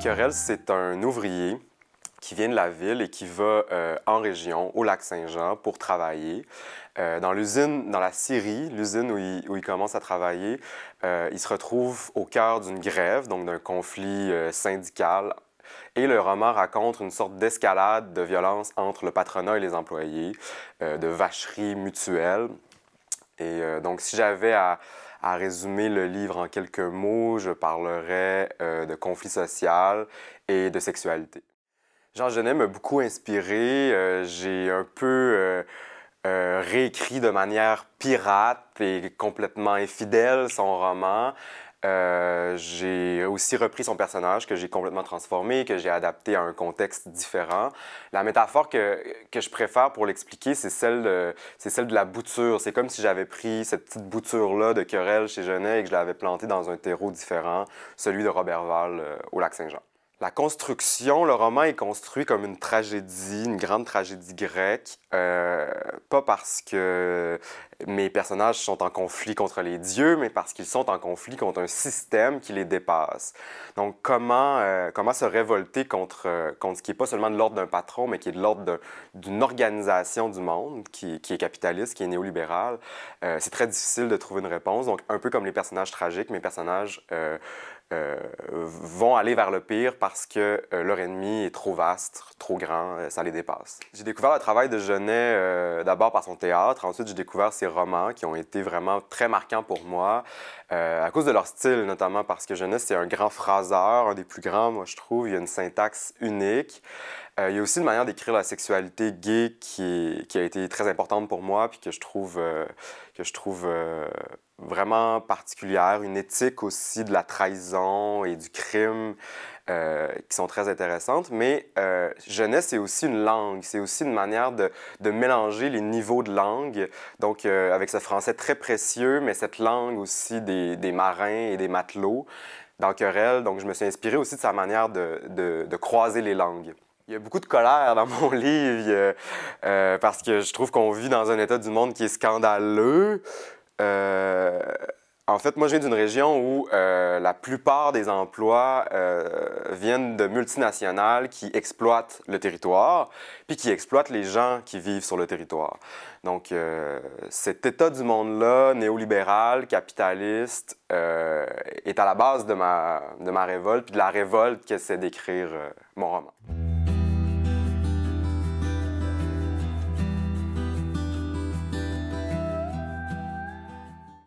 Querelle, c'est un ouvrier qui vient de la ville et qui va euh, en région, au lac Saint-Jean, pour travailler. Euh, dans l'usine, dans la Syrie, l'usine où il, commence à travailler, euh, il se retrouve au cœur d'une grève, donc d'un conflit syndical. Et le roman raconte une sorte d'escalade de violence entre le patronat et les employés, de vacherie mutuelle. Et donc, si j'avais à, à résumer le livre en quelques mots, je parlerai euh, de conflit social et de sexualité. Jean Genet m'a beaucoup inspiré. Euh, j'ai un peu euh, réécrit de manière pirate et complètement infidèle son roman. Euh, j'ai aussi repris son personnage que j'ai complètement transformé, que j'ai adapté à un contexte différent. La métaphore que, que je préfère pour l'expliquer, c'est celle, de, celle de la bouture. C'est comme si j'avais pris cette petite bouture-là de querelle chez Genet et que je l'avais plantée dans un terreau différent, celui de Robert Val euh, au Lac-Saint-Jean la construction, le roman est construit comme une tragédie, une grande tragédie grecque, euh, pas parce que mes personnages sont en conflit contre les dieux, mais parce qu'ils sont en conflit contre un système qui les dépasse. Donc comment, euh, comment se révolter contre, euh, contre ce qui n'est pas seulement de l'ordre d'un patron, mais qui est de l'ordre d'une organisation du monde, qui, est capitaliste, qui est néolibérale, c'est très difficile de trouver une réponse. Donc un peu comme les personnages tragiques, mes personnages... Euh, vont aller vers le pire parce que euh, leur ennemi est trop vaste, trop grand, euh, ça les dépasse. J'ai découvert le travail de Genet d'abord par son théâtre, ensuite j'ai découvert ses romans qui ont été vraiment très marquants pour moi, à cause de leur style notamment, parce que Genet c'est un grand phraseur, un des plus grands, moi je trouve, il y a une syntaxe unique. il y a aussi une manière d'écrire la sexualité gay qui, qui, a été très importante pour moi, puis que je trouve, que je trouve vraiment particulière, une éthique aussi de la trahison et du crime euh, qui sont très intéressantes. Mais euh, jeunesse, c'est aussi une langue, c'est aussi une manière de, mélanger les niveaux de langue. Donc, euh, avec ce français très précieux, mais cette langue aussi des, marins et des matelots dans Querelle. Donc, je me suis inspiré aussi de sa manière de, croiser les langues. Il y a beaucoup de colère dans mon livre parce que je trouve qu'on vit dans un état du monde qui est scandaleux, euh, en fait, moi, je viens d'une région où euh, la plupart des emplois euh, viennent de multinationales qui exploitent le territoire, puis qui exploitent les gens qui vivent sur le territoire. Donc, cet état du monde-là, néolibéral, capitaliste, est à la base de ma, de ma révolte, puis de la révolte que c'est d'écrire mon roman.